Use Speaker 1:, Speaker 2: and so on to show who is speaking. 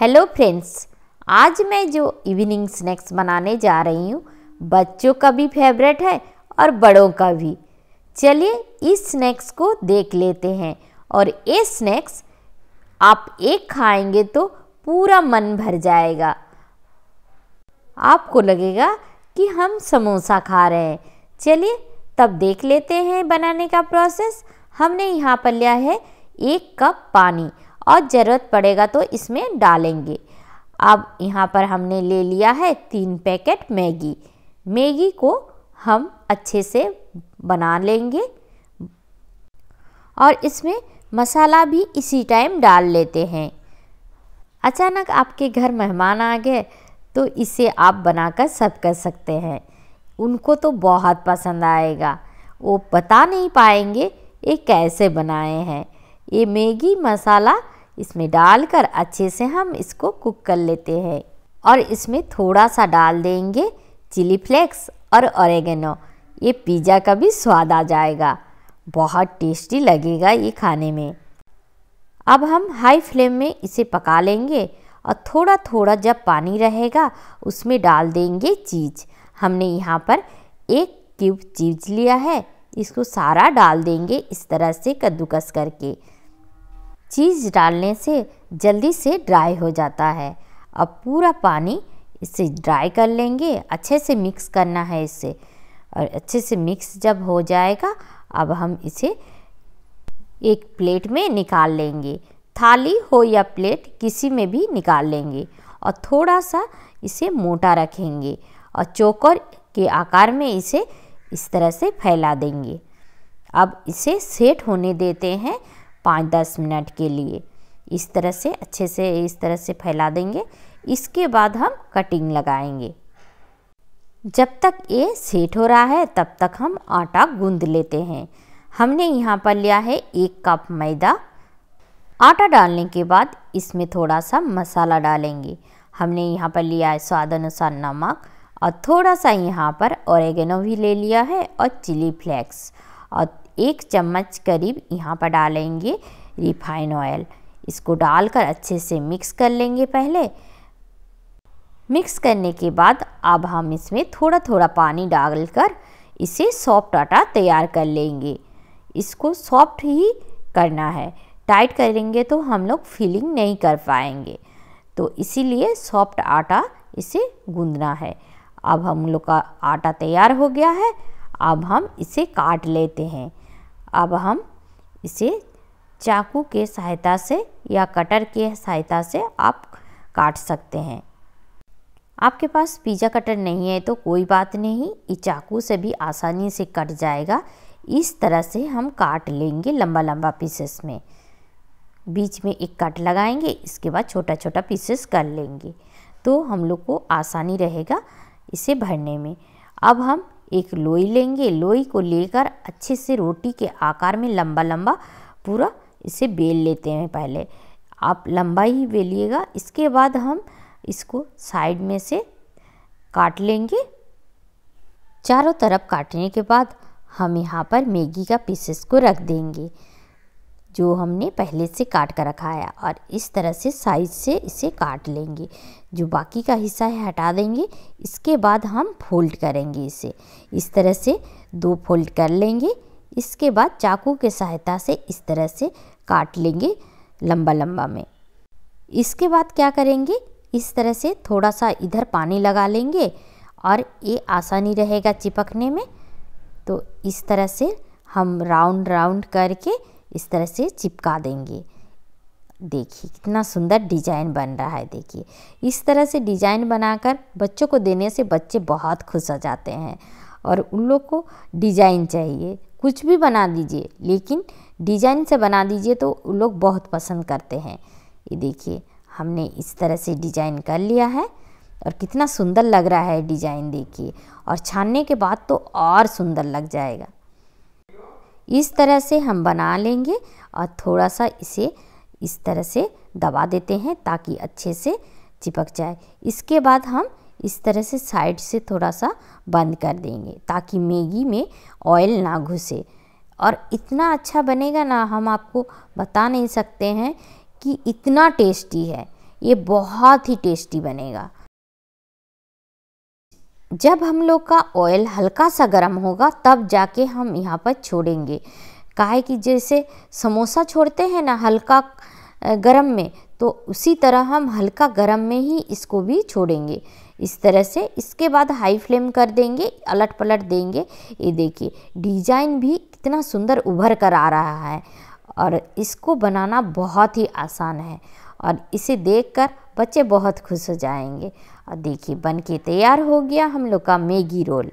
Speaker 1: hello friends आज मैं जो इवनिंग स्नैक्स बनाने जा रही हूँ बच्चों का भी फेवरेट है और बड़ों का भी चलिए इस स्नैक्स को देख लेते हैं और ये स्नैक्स आप एक खाएंगे तो पूरा मन भर जाएगा आपको लगेगा कि हम समोसा खा रहे हैं चलिए तब देख लेते हैं बनाने का प्रोसेस हमने यहाँ पर लिया है एक कप पानी और ज़रूरत पड़ेगा तो इसमें डालेंगे अब यहाँ पर हमने ले लिया है तीन पैकेट मैगी मैगी को हम अच्छे से बना लेंगे और इसमें मसाला भी इसी टाइम डाल लेते हैं अचानक आपके घर मेहमान आ गए तो इसे आप बनाकर सर्व कर सकते हैं उनको तो बहुत पसंद आएगा वो बता नहीं पाएंगे ये कैसे बनाए हैं ये मैगी मसाला इसमें डालकर अच्छे से हम इसको कुक कर लेते हैं और इसमें थोड़ा सा डाल देंगे चिली फ्लेक्स और ऑरेगेनो ये पिज़्ज़ा का भी स्वाद आ जाएगा बहुत टेस्टी लगेगा ये खाने में अब हम हाई फ्लेम में इसे पका लेंगे और थोड़ा थोड़ा जब पानी रहेगा उसमें डाल देंगे चीज़ हमने यहाँ पर एक क्यूब चीज़ लिया है इसको सारा डाल देंगे इस तरह से कद्दूकस करके चीज़ डालने से जल्दी से ड्राई हो जाता है अब पूरा पानी इसे ड्राई कर लेंगे अच्छे से मिक्स करना है इसे और अच्छे से मिक्स जब हो जाएगा अब हम इसे एक प्लेट में निकाल लेंगे थाली हो या प्लेट किसी में भी निकाल लेंगे और थोड़ा सा इसे मोटा रखेंगे और चोकर के आकार में इसे इस तरह से फैला देंगे अब इसे सेट होने देते हैं पाँच दस मिनट के लिए इस तरह से अच्छे से इस तरह से फैला देंगे इसके बाद हम कटिंग लगाएंगे जब तक ये सेट हो रहा है तब तक हम आटा गूंद लेते हैं हमने यहाँ पर लिया है एक कप मैदा आटा डालने के बाद इसमें थोड़ा सा मसाला डालेंगे हमने यहाँ पर लिया है स्वाद अनुसार नमक और थोड़ा सा यहाँ पर ओरेगेनो भी ले लिया है और चिली फ्लेक्स और एक चम्मच करीब यहाँ पर डालेंगे रिफाइन ऑयल इसको डालकर अच्छे से मिक्स कर लेंगे पहले मिक्स करने के बाद अब हम इसमें थोड़ा थोड़ा पानी डालकर इसे सॉफ्ट आटा तैयार कर लेंगे इसको सॉफ्ट ही करना है टाइट करेंगे तो हम लोग फिलिंग नहीं कर पाएंगे तो इसीलिए सॉफ्ट आटा इसे गूंदना है अब हम लोग का आटा तैयार हो गया है अब हम इसे काट लेते हैं अब हम इसे चाकू के सहायता से या कटर के सहायता से आप काट सकते हैं आपके पास पिज़्ज़ा कटर नहीं है तो कोई बात नहीं ये चाकू से भी आसानी से कट जाएगा इस तरह से हम काट लेंगे लंबा लंबा पीसेस में बीच में एक कट लगाएंगे इसके बाद छोटा छोटा पीसेस कर लेंगे तो हम लोग को आसानी रहेगा इसे भरने में अब हम एक लोई लेंगे लोई को लेकर अच्छे से रोटी के आकार में लंबा लंबा पूरा इसे बेल लेते हैं पहले आप लंबा ही बेलिएगा इसके बाद हम इसको साइड में से काट लेंगे चारों तरफ काटने के बाद हम यहाँ पर मैगी का पीसेस को रख देंगे जो हमने पहले से काट कर रखा है और इस तरह से साइज से इसे काट लेंगे जो बाकी का हिस्सा है हटा देंगे इसके बाद हम फोल्ड करेंगे इसे इस तरह से दो फोल्ड कर लेंगे इसके बाद चाकू के सहायता से इस तरह से काट लेंगे लंबा लंबा में इसके बाद क्या करेंगे इस तरह से थोड़ा सा इधर पानी लगा लेंगे और ये आसानी रहेगा चिपकने में तो इस तरह से हम राउंड राउंड करके इस तरह से चिपका देंगे देखिए कितना सुंदर डिजाइन बन रहा है देखिए इस तरह से डिजाइन बनाकर बच्चों को देने से बच्चे बहुत खुश हो जाते हैं और उन लोग को डिजाइन चाहिए कुछ भी बना दीजिए लेकिन डिजाइन से बना दीजिए तो उन लोग बहुत पसंद करते हैं ये देखिए हमने इस तरह से डिजाइन कर लिया है और कितना सुंदर लग रहा है डिजाइन देखिए और छानने के बाद तो और सुंदर लग जाएगा इस तरह से हम बना लेंगे और थोड़ा सा इसे इस तरह से दबा देते हैं ताकि अच्छे से चिपक जाए इसके बाद हम इस तरह से साइड से थोड़ा सा बंद कर देंगे ताकि मैगी में ऑयल ना घुसे और इतना अच्छा बनेगा ना हम आपको बता नहीं सकते हैं कि इतना टेस्टी है ये बहुत ही टेस्टी बनेगा जब हम लोग का ऑयल हल्का सा गर्म होगा तब जाके हम यहाँ पर छोड़ेंगे काहे कि जैसे समोसा छोड़ते हैं ना हल्का गर्म में तो उसी तरह हम हल्का गर्म में ही इसको भी छोड़ेंगे इस तरह से इसके बाद हाई फ्लेम कर देंगे अलट पलट देंगे ये देखिए डिजाइन भी कितना सुंदर उभर कर आ रहा है और इसको बनाना बहुत ही आसान है और इसे देखकर बच्चे बहुत खुश हो जाएंगे और देखिए बन के तैयार हो गया हम लोग का मैगी रोल